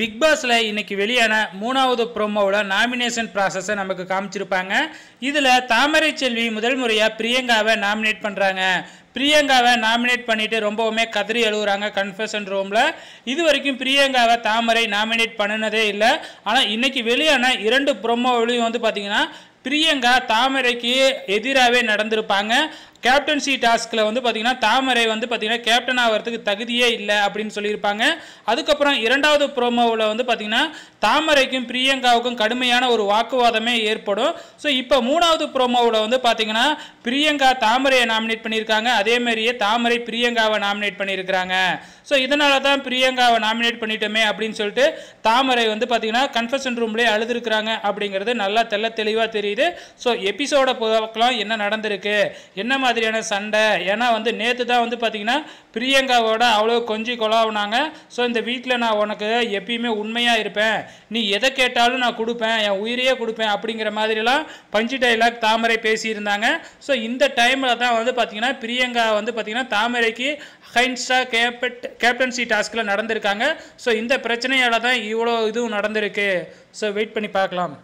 big பாஸில் இன்றைக்கி வெளியான மூணாவது ப்ரோமோவில் நாமினேஷன் ப்ராசஸை நமக்கு காமிச்சிருப்பாங்க இதில் தாமரை செல்வி முதல் முறையாக பிரியங்காவை நாமினேட் பண்ணுறாங்க பிரியங்காவை நாமினேட் பண்ணிவிட்டு ரொம்பவுமே கதறி எழுவுறாங்க கன்ஃபெஷன் ரூமில் இது வரைக்கும் பிரியங்காவை தாமரை நாமினேட் பண்ணினதே இல்லை ஆனால் இன்றைக்கி வெளியான இரண்டு ப்ரொமோவிலையும் வந்து பார்த்தீங்கன்னா பிரியங்கா தாமரைக்கு எதிராகவே நடந்திருப்பாங்க கேப்டன்சி டாஸ்கில் வந்து பார்த்திங்கன்னா தாமரை வந்து பார்த்திங்கன்னா கேப்டன் ஆகிறதுக்கு தகுதியே இல்லை அப்படின்னு சொல்லியிருப்பாங்க அதுக்கப்புறம் இரண்டாவது ப்ரோமோவில் வந்து பார்த்திங்கன்னா தாமரைக்கும் பிரியங்காவுக்கும் கடுமையான ஒரு வாக்குவாதமே ஏற்படும் ஸோ இப்போ மூணாவது ப்ரோமோவில் வந்து பார்த்திங்கன்னா பிரியங்கா தாமரையை நாமினேட் பண்ணியிருக்காங்க அதேமாரியே தாமரை பிரியங்காவை நாமினேட் பண்ணியிருக்கிறாங்க ஸோ இதனால தான் பிரியங்காவை நாமினேட் பண்ணிட்டோமே அப்படின்னு சொல்லிட்டு தாமரை வந்து பார்த்திங்கன்னா கன்ஃபஷன் ரூம்லேயே அழுதுருக்குறாங்க அப்படிங்கிறது நல்லா தெல்ல தெளிவாக தெரியுது ஸோ எபிசோட பார்க்கலாம் என்ன நடந்திருக்கு என்ன மாதிரியான சண்டை ஏன்னா வந்து நேற்று தான் வந்து பார்த்தீங்கன்னா பிரியங்காவோட அவ்வளோ கொஞ்சி கொலாவுனாங்க ஸோ இந்த வீட்டில் நான் உனக்கு எப்பயுமே உண்மையாக இருப்பேன் நீ எதை கேட்டாலும் நான் கொடுப்பேன் என் உயிரையே கொடுப்பேன் அப்படிங்கிற மாதிரிலாம் பஞ்சு டைலாக் தாமரை பேசியிருந்தாங்க ஸோ இந்த டைமில் தான் வந்து பார்த்தீங்கன்னா பிரியங்கா வந்து பார்த்தீங்கன்னா தாமரைக்கு ஹைன்ஸ்டா கேப்ட் கேப்டன்சி டாஸ்கில் நடந்திருக்காங்க ஸோ இந்த பிரச்சனையால் தான் இவ்வளோ இதுவும் நடந்திருக்கு ஸோ வெயிட் பண்ணி பார்க்கலாம்